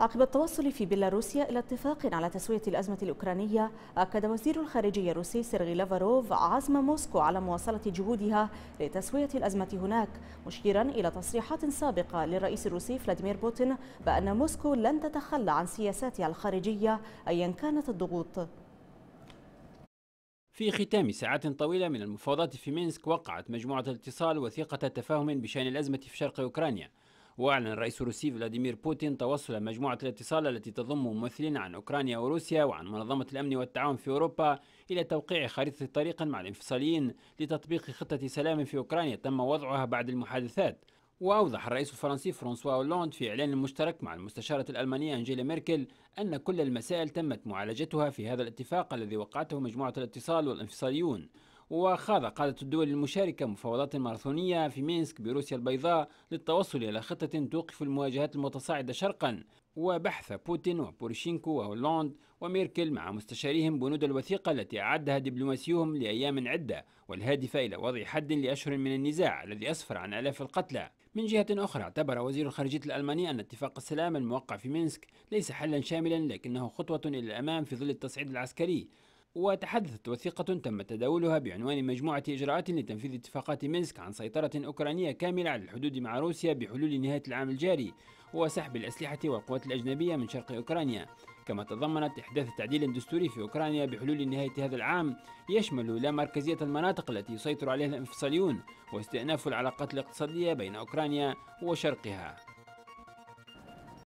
عقب التوصل في بيلاروسيا إلى اتفاق على تسوية الأزمة الأوكرانية أكد وزير الخارجية الروسي سيرغي لافاروف عزم موسكو على مواصلة جهودها لتسوية الأزمة هناك مشيرا إلى تصريحات سابقة للرئيس الروسي فلاديمير بوتين بأن موسكو لن تتخلى عن سياساتها الخارجية أيا كانت الضغوط في ختام ساعات طويلة من المفاوضات في مينسك وقعت مجموعة الاتصال وثيقة تفاهم بشأن الأزمة في شرق أوكرانيا وأعلن الرئيس الروسي فلاديمير بوتين توصل مجموعة الاتصال التي تضم ممثلين عن أوكرانيا وروسيا وعن منظمة الأمن والتعاون في أوروبا إلى توقيع خريطة طريق مع الانفصاليين لتطبيق خطة سلام في أوكرانيا تم وضعها بعد المحادثات وأوضح الرئيس الفرنسي فرانسوا اولوند في إعلان مشترك مع المستشارة الألمانية أنجيلا ميركل أن كل المسائل تمت معالجتها في هذا الاتفاق الذي وقعته مجموعة الاتصال والانفصاليون وخاض قادة الدول المشاركة مفاوضات ماراثونية في مينسك بروسيا البيضاء للتوصل إلى خطة توقف المواجهات المتصاعدة شرقا وبحث بوتين وبورشينكو وهولاند وميركل مع مستشاريهم بنود الوثيقة التي أعدها دبلوماسيهم لأيام عدة والهادفة إلى وضع حد لأشهر من النزاع الذي أسفر عن آلاف القتلى من جهة أخرى اعتبر وزير الخارجية الألماني أن اتفاق السلام الموقع في مينسك ليس حلا شاملا لكنه خطوة إلى الأمام في ظل التصعيد العسكري وتحدثت وثيقة تم تداولها بعنوان مجموعة إجراءات لتنفيذ اتفاقات مينسك عن سيطرة أوكرانية كاملة على الحدود مع روسيا بحلول نهاية العام الجاري وسحب الأسلحة والقوات الأجنبية من شرق أوكرانيا كما تضمنت إحداث تعديل دستوري في أوكرانيا بحلول نهاية هذا العام يشمل لا مركزية المناطق التي يسيطر عليها الانفصاليون واستئناف العلاقات الاقتصادية بين أوكرانيا وشرقها